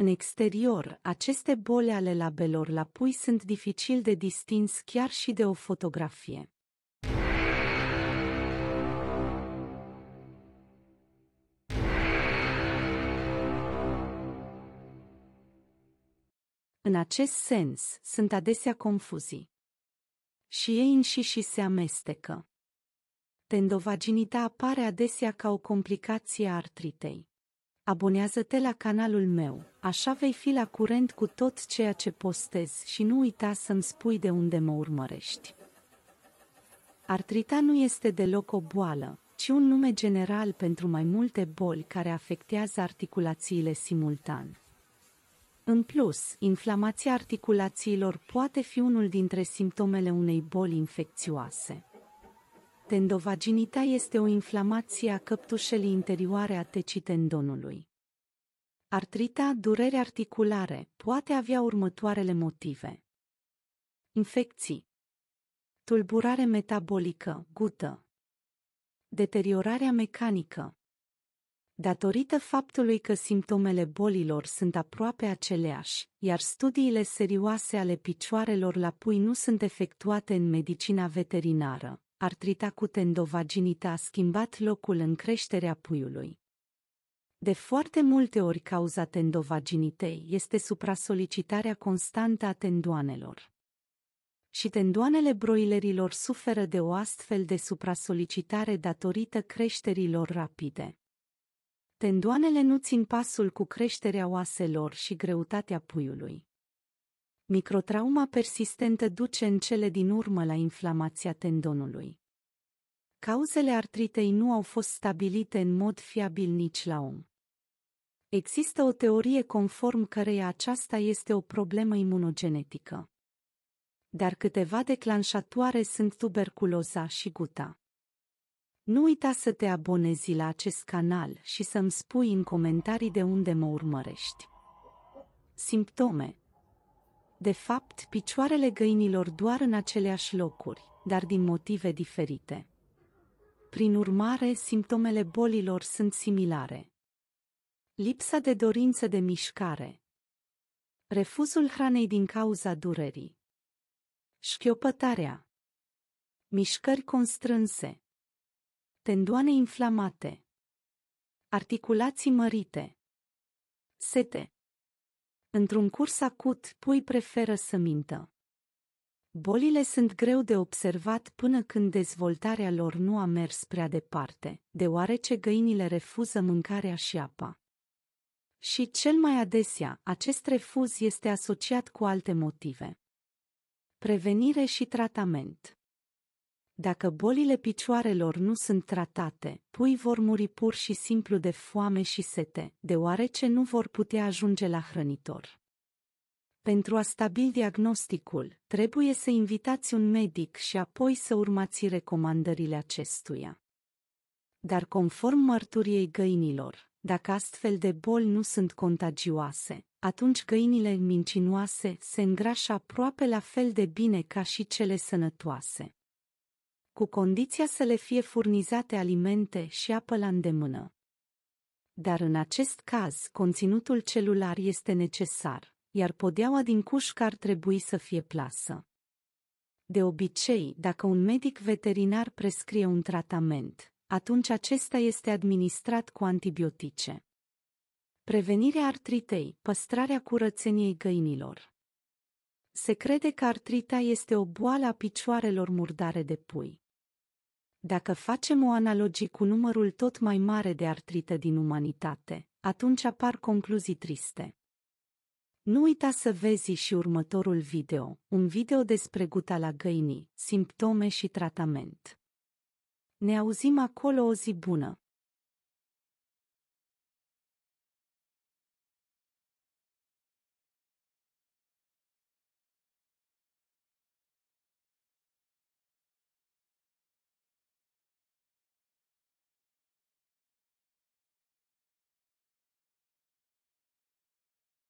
În exterior, aceste boli ale labelor la pui sunt dificil de distins chiar și de o fotografie. În acest sens, sunt adesea confuzii. Și ei înșiși se amestecă. Tendovaginita apare adesea ca o complicație a artritei. Abonează-te la canalul meu, așa vei fi la curent cu tot ceea ce postez și nu uita să-mi spui de unde mă urmărești. Artrita nu este deloc o boală, ci un nume general pentru mai multe boli care afectează articulațiile simultan. În plus, inflamația articulațiilor poate fi unul dintre simptomele unei boli infecțioase. Tendovaginita este o inflamație a căptușelii interioare a tecii tendonului. Artrita, durere articulare, poate avea următoarele motive. Infecții. Tulburare metabolică, gută. Deteriorarea mecanică. Datorită faptului că simptomele bolilor sunt aproape aceleași, iar studiile serioase ale picioarelor la pui nu sunt efectuate în medicina veterinară, artrita cu a schimbat locul în creșterea puiului. De foarte multe ori cauza tendovaginitei este suprasolicitarea constantă a tendoanelor. Și tendoanele broilerilor suferă de o astfel de suprasolicitare datorită creșterilor rapide. Tendoanele nu țin pasul cu creșterea oaselor și greutatea puiului. Microtrauma persistentă duce în cele din urmă la inflamația tendonului. Cauzele artritei nu au fost stabilite în mod fiabil nici la om. Există o teorie conform căreia aceasta este o problemă imunogenetică. Dar câteva declanșatoare sunt tuberculoza și guta. Nu uita să te abonezi la acest canal și să-mi spui în comentarii de unde mă urmărești. Simptome de fapt, picioarele găinilor doar în aceleași locuri, dar din motive diferite. Prin urmare, simptomele bolilor sunt similare. Lipsa de dorință de mișcare. Refuzul hranei din cauza durerii. Șchiopătarea. Mișcări constrânse. Tendoane inflamate. Articulații mărite. Sete. Într-un curs acut, pui preferă să mintă. Bolile sunt greu de observat până când dezvoltarea lor nu a mers prea departe, deoarece găinile refuză mâncarea și apa. Și cel mai adesea, acest refuz este asociat cu alte motive. Prevenire și tratament dacă bolile picioarelor nu sunt tratate, pui vor muri pur și simplu de foame și sete, deoarece nu vor putea ajunge la hrănitor. Pentru a stabili diagnosticul, trebuie să invitați un medic și apoi să urmați recomandările acestuia. Dar conform mărturiei găinilor, dacă astfel de boli nu sunt contagioase, atunci găinile mincinoase se îngrașă aproape la fel de bine ca și cele sănătoase cu condiția să le fie furnizate alimente și apă la îndemână. Dar în acest caz, conținutul celular este necesar, iar podeaua din cușcă ar trebui să fie plasă. De obicei, dacă un medic veterinar prescrie un tratament, atunci acesta este administrat cu antibiotice. Prevenirea artritei, păstrarea curățeniei găinilor. Se crede că artrita este o boală a picioarelor murdare de pui. Dacă facem o analogie cu numărul tot mai mare de artrită din umanitate, atunci apar concluzii triste. Nu uita să vezi și următorul video, un video despre guta la găinii, simptome și tratament. Ne auzim acolo o zi bună!